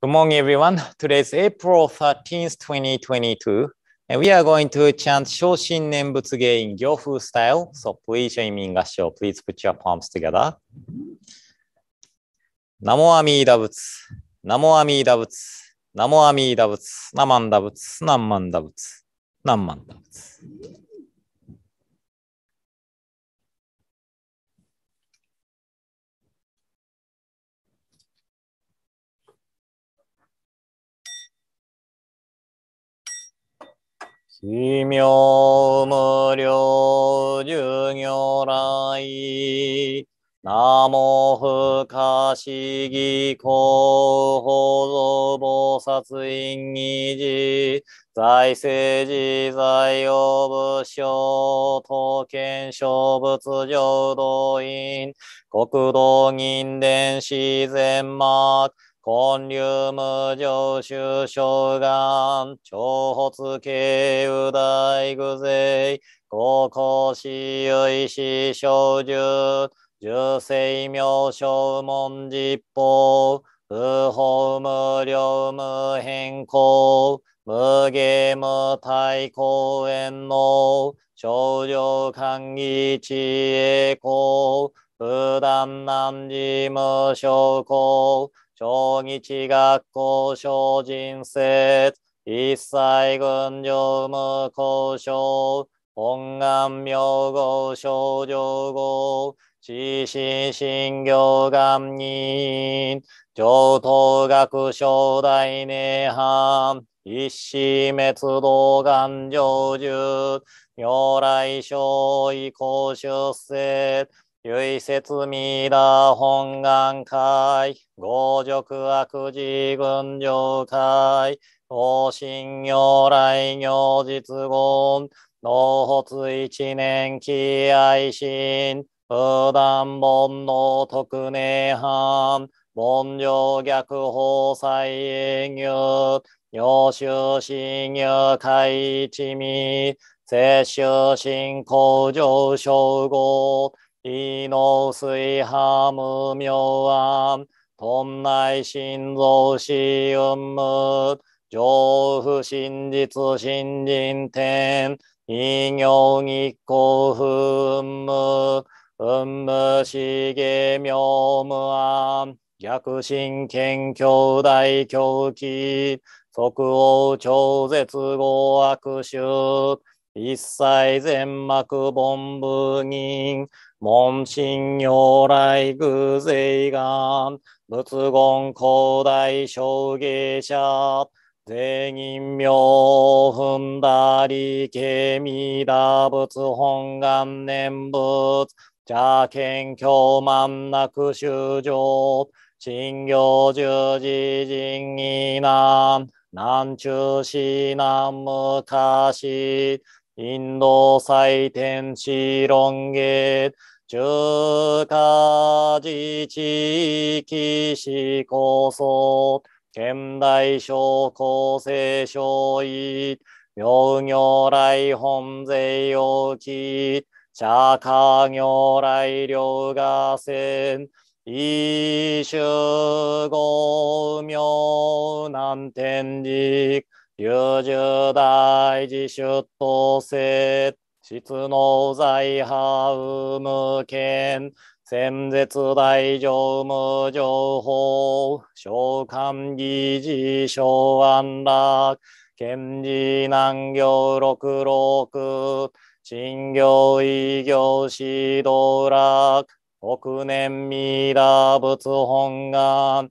Good morning, everyone. Today is April 13th, 2022, and we are going to chant Shoshin Nembutsu Ge in Gyofu style. So please join me in Gashio. Please put your palms together. Namo Amida Butsu. Namo Amida Butsu. Namo Amida Butsu. Namanda Butsu. Namanda Butsu. Namanda Butsu. 奇妙無量寿如来。ナモ不可思議公法蔵菩薩因議事。財政自在用武将、刀剣小物浄土院。国道銀伝自然幕。根流無常修正願、長発慶右大具税、高校士由志小獣、十世名小文実法、不法無量無変更、無ゲーム対公園の症状官議知恵公、不断難事無症候、小日学校小人説、一切軍上無交渉、本願名号少女号、自心心行願人、上等学小大涅槃、一死滅動願成就、如来小意公出説、唯節ミラ本願会、五辱悪事群上会、往針如来行実言、脳骨一年期愛心、普段煩悩特寧犯、文上逆法再営業、要修信入開一味、摂修信向上昇合、イノスイハムミョアン、トンナイ心臓シウム、上不真実新人天、異行日光不無、うんむしげみょ逆神剣兄大狂気、即応超絶合悪臭、一切全幕本部銀、門神如来偶税願、仏言古代証芸者、全人名踏んだり、ケミダ仏本願念仏、邪剣教万なく修行、信行十字人疑難、南中市南昔、インド祭典シロンゲ中華自治地市構想、現代小構成小意、明業来本税用期、社会業来両河川、一種五名南天陸、九十大自出頭性、質の在派無権、戦絶大乗無情報、召喚議事小安楽、賢治難行六六、新行異行指導楽、億年未来仏本願、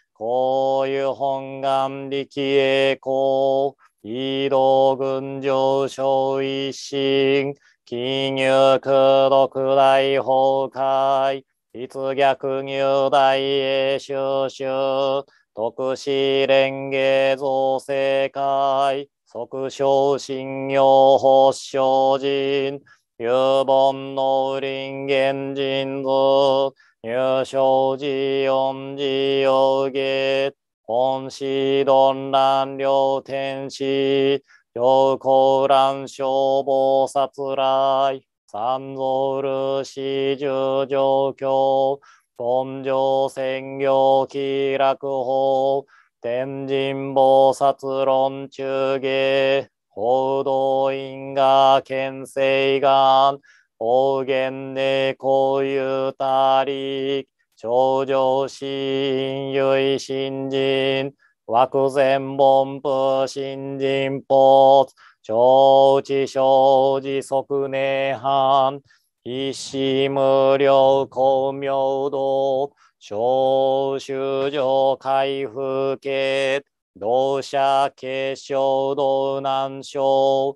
こういう本願力栄光、移動群上昇一心、金融空毒大崩壊、立逆入大栄収集、特使連携造成会、即昇信用発祥人、有本の林間人図、入賞寺音寺を月、本師論乱両天使、両高乱消防殺来、三蔵漆四十上京、本上専業気楽法、天神菩薩論中下、報道院が県政願、方言でこういうたり、頂上新唯新人、枠前本部新人ポツ、承知承知即年半、一死無料公明道、小修上回復系、同社結晶道難症、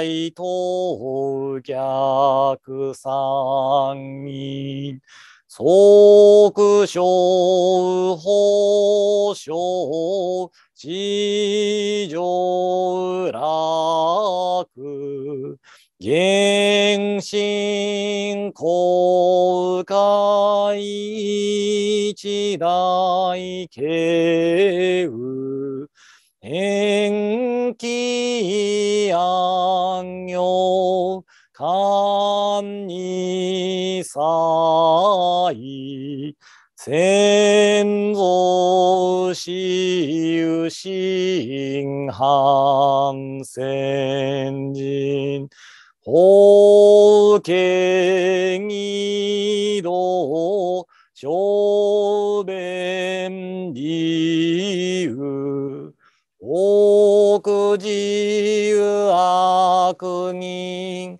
大東逆三人、即将法将、地上楽、原神公開一大慶雨、延期かんにさい先祖しうしんはん先人法けぎど小便理由奥自由悪人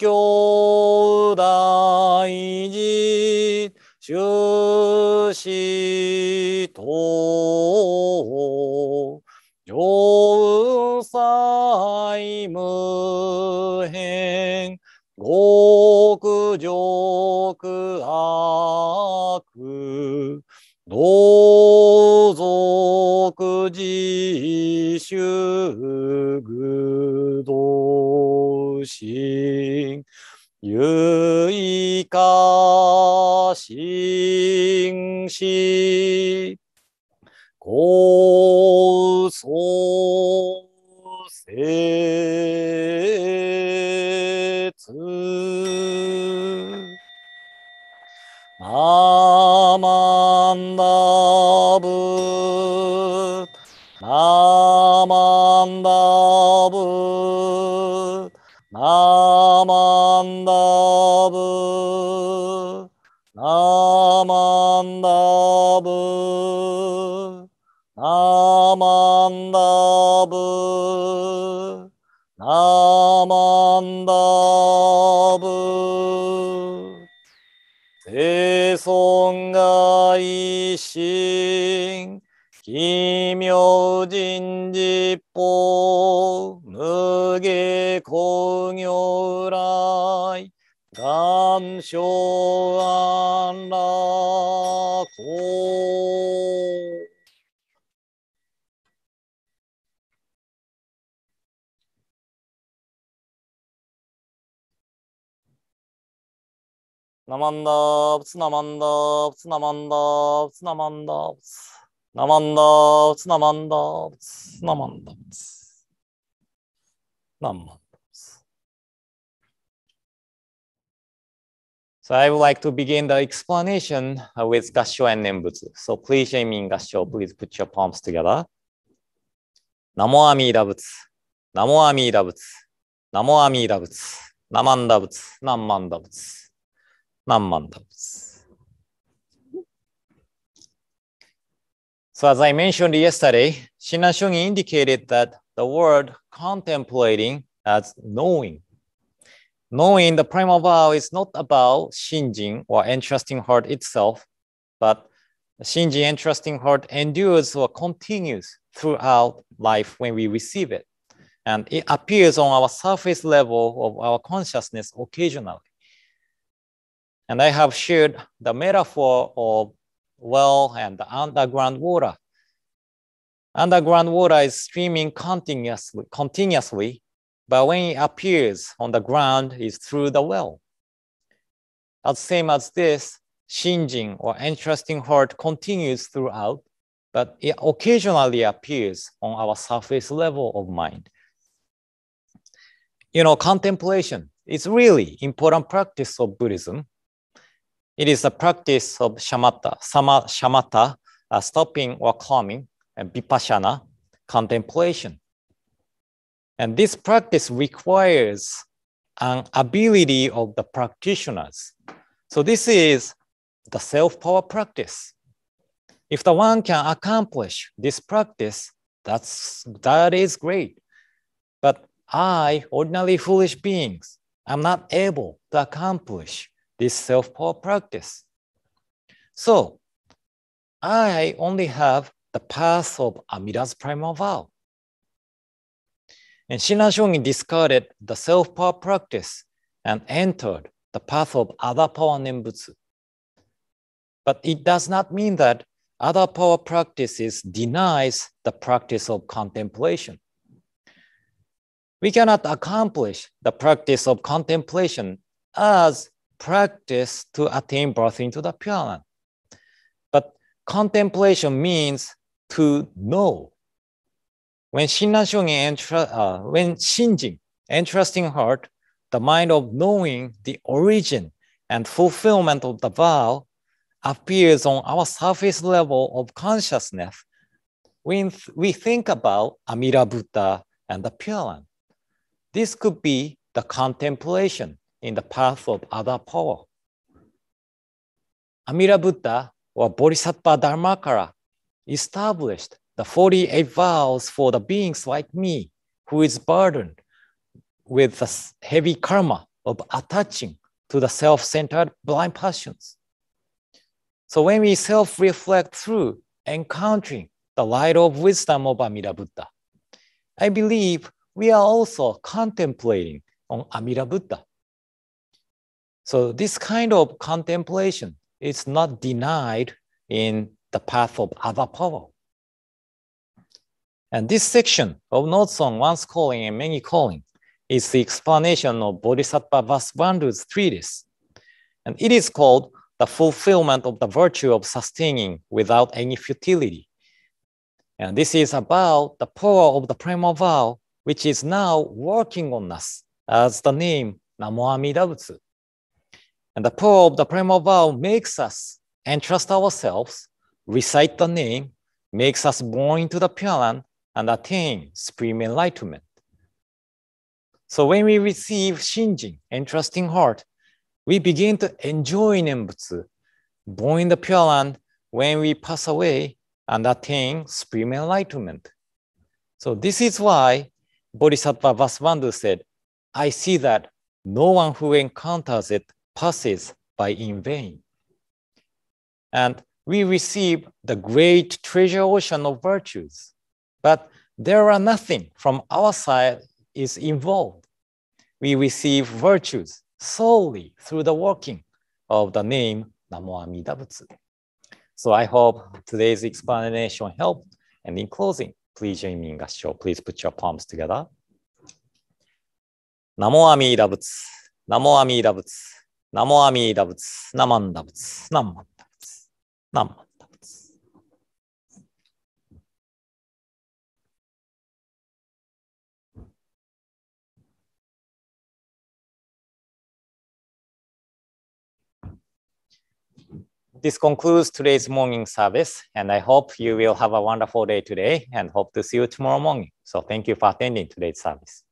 教大事、修士と、上才無変、極上苦悪、同族自主具同士ゆいかしんしん啊。ナマンダープツナマンダープツナマンダープツナマンダープツナマンダープツナマンダープツナマンダープツナマンダープツ So I would like to begin the explanation with Gassho and Nembutsu. So please, Jamin Gassho, please put your palms together. ナモアミーダ仏。ナモアミーダ仏。ナモアミーダ仏。ナマンダ仏。ナンマンダ仏。何万 tablets. So as I mentioned yesterday, Shinan indicated that the word contemplating as knowing. Knowing the primal vow is not about Shinjin or entrusting heart itself, but Shinjin entrusting heart endures or continues throughout life when we receive it. And it appears on our surface level of our consciousness occasionally. And I have shared the metaphor of well and the underground water. Underground water is streaming continuously, continuously, but when it appears on the ground is through the well. As same as this, Shinjin or interesting heart continues throughout, but it occasionally appears on our surface level of mind. You know, contemplation is really important practice of Buddhism it is a practice of shamatha, sama, shamatha, uh, stopping or calming, and vipassana, contemplation. And this practice requires an ability of the practitioners. So this is the self-power practice. If the one can accomplish this practice, that's, that is great. But I, ordinary foolish beings, I'm not able to accomplish this self-power practice. So I only have the path of Amida's primal vow. And Shinran discarded the self-power practice and entered the path of other power Nembutsu. But it does not mean that other power practices denies the practice of contemplation. We cannot accomplish the practice of contemplation as practice to attain birth into the Pure Land. But contemplation means to know. When Shinjin entra- uh, Shinjin, entrusting heart, the mind of knowing the origin and fulfillment of the vow appears on our surface level of consciousness when we think about Amida Buddha and the Pure Land. This could be the contemplation in the path of other power. Amira Buddha or Bodhisattva Dharmakara established the 48 vows for the beings like me who is burdened with the heavy karma of attaching to the self centered blind passions. So when we self reflect through encountering the light of wisdom of Amida Buddha, I believe we are also contemplating on Amida Buddha so this kind of contemplation is not denied in the path of power. And this section of Notes on Once Calling and Many Calling is the explanation of Bodhisattva Vasubandhu's treatise. And it is called the fulfillment of the virtue of sustaining without any futility. And this is about the power of the primal vow, which is now working on us as the name Namo Amida Butsu. And the pearl of the primal vow makes us entrust ourselves, recite the name, makes us born into the Pure Land, and attain supreme enlightenment. So when we receive Shinjin and trusting heart, we begin to enjoy Nembutsu, born in the Pure Land when we pass away and attain supreme enlightenment. So this is why Bodhisattva Vasvandhu said, I see that no one who encounters it passes by in vain. And we receive the great treasure ocean of virtues, but there are nothing from our side is involved. We receive virtues solely through the working of the name Namo Amida Butsu. So I hope today's explanation helped. And in closing, please join me in Gassho. Please put your palms together. Namo Amida Butsu. Namo Amida Butsu. This concludes today's morning service, and I hope you will have a wonderful day today and hope to see you tomorrow morning. So, thank you for attending today's service.